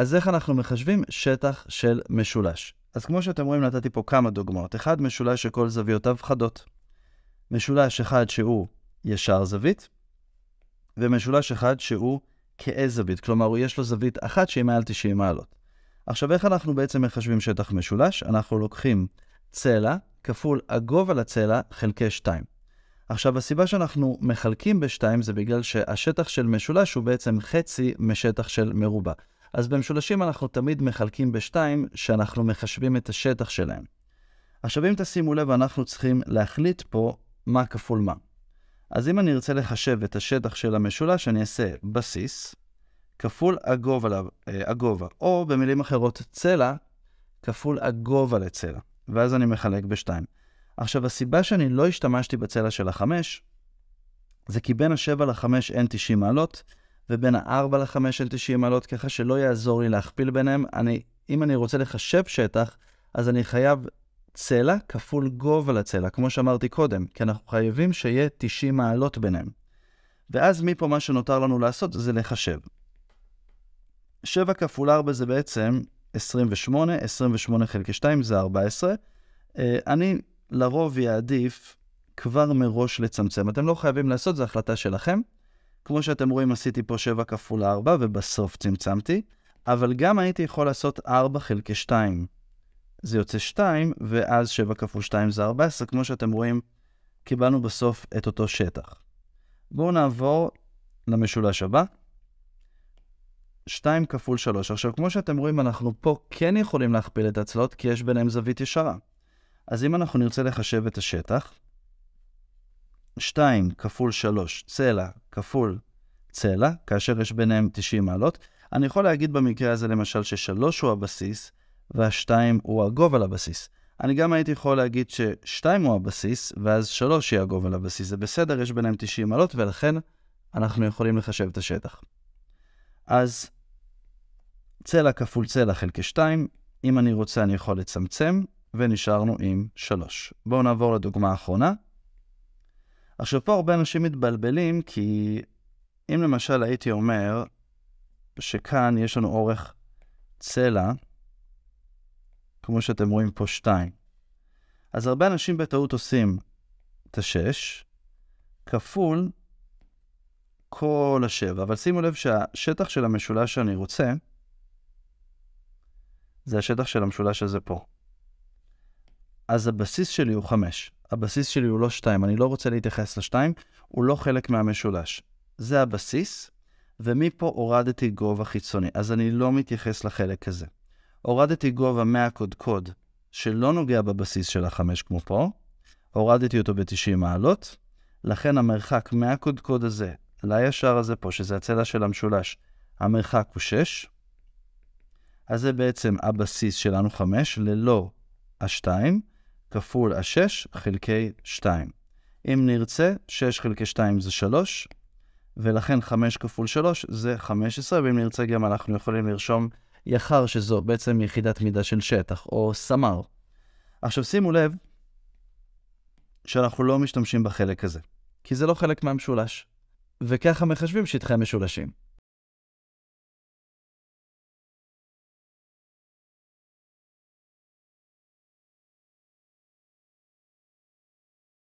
אז איך אנחנו מחשבים שטח של משולש? אז כמו שאתם רואים, נתתי פה כמה דוגמאות. אחד, משולש שכל זוויותיו חדות. משולש אחד שהוא ישר זווית, ומשולש אחד שהוא כאה זווית, כלומר, יש לו זווית אחת שהיא מעל 90 מעלות. עכשיו, איך אנחנו בעצם מחשבים שטח משולש? אנחנו לוקחים צלע כפול הגובה לצלע חלקי 2. עכשיו, הסיבה שאנחנו מחלקים ב-2 זה בגלל שהשטח של משולש הוא בעצם חצי משטח של מרובע. אז במשולשים אנחנו תמיד מחלקים בשתיים, שאנחנו מחשבים את השטח שלהם. עכשיו, אם תשימו לב, אנחנו צריכים להחליט פה מה כפול מה. אז אם אני ארצה לחשב את השטח של המשולש, אני אעשה בסיס כפול הגובה, אה, הגובה, או במילים אחרות, צלע כפול הגובה לצלע, ואז אני מחלק בשתיים. עכשיו, הסיבה שאני לא השתמשתי בצלע של החמש, זה כי בין השבע לחמש אין 90 מעלות, ובין ה-4 ל-5 של 90 מעלות, ככה שלא יעזור לי להכפיל ביניהם. אני, אם אני רוצה לחשב שטח, אז אני חייב צלע כפול גובה לצלע, כמו שאמרתי קודם, כי אנחנו חייבים שיהיה 90 מעלות ביניהם. ואז מפה מה שנותר לנו לעשות זה לחשב. 7 כפול 4 זה בעצם 28, 28 חלקי 2 זה 14. אה, אני לרוב אעדיף כבר מראש לצמצם. אתם לא חייבים לעשות, זו החלטה שלכם. כמו שאתם רואים, עשיתי פה 7 כפול 4, ובסוף צמצמתי, אבל גם הייתי יכול לעשות 4 חלקי 2. זה יוצא 2, ואז 7 כפול 2 זה 14, כמו שאתם רואים, קיבלנו בסוף את אותו שטח. בואו נעבור למשולש הבא. 2 כפול 3. עכשיו, כמו שאתם רואים, אנחנו פה כן יכולים להכפיל את הצלות, כי יש ביניהם זווית ישרה. אז אם אנחנו נרצה לחשב את השטח, 2 כפול 3 צלע כפול צלע, כאשר יש ביניהם 90 מעלות. אני יכול להגיד במקרה הזה למשל ש-3 הוא הבסיס, וה-2 הוא הגובה לבסיס. אני גם הייתי יכול להגיד ש-2 הוא הבסיס, ואז 3 היא הגובה לבסיס. זה בסדר, יש ביניהם 90 מעלות, ולכן אנחנו יכולים לחשב את השטח. אז צלע כפול צלע חלקי 2, אם אני רוצה אני יכול לצמצם, ונשארנו עם 3. בואו נעבור לדוגמה האחרונה. עכשיו, פה הרבה אנשים מתבלבלים, כי אם למשל הייתי אומר שכאן יש לנו אורך צלע, כמו שאתם רואים פה שתיים, אז הרבה אנשים בטעות עושים את השש כפול כל השבע. אבל שימו לב שהשטח של המשולש שאני רוצה, זה השטח של המשולש הזה פה. אז הבסיס שלי הוא חמש. הבסיס שלי הוא לא 2, אני לא רוצה להתייחס ל-2, הוא לא חלק מהמשולש. זה הבסיס, ומפה הורדתי גובה חיצוני, אז אני לא מתייחס לחלק הזה. הורדתי גובה מהקודקוד שלא נוגע בבסיס של החמש כמו פה, הורדתי אותו ב-90 מעלות, לכן המרחק מהקודקוד הזה לישר הזה פה, שזה הצלע של המשולש, המרחק הוא 6, אז זה בעצם הבסיס שלנו 5 ללא ה-2, כפול ה-6 חלקי 2. אם נרצה, 6 חלקי 2 זה 3, ולכן 5 כפול 3 זה 15, ואם נרצה גם אנחנו יכולים לרשום יח"ר, שזו בעצם יחידת מידה של שטח, או סמ"ר. עכשיו שימו לב שאנחנו לא משתמשים בחלק הזה, כי זה לא חלק מהמשולש, וככה מחשבים שטחי משולשים.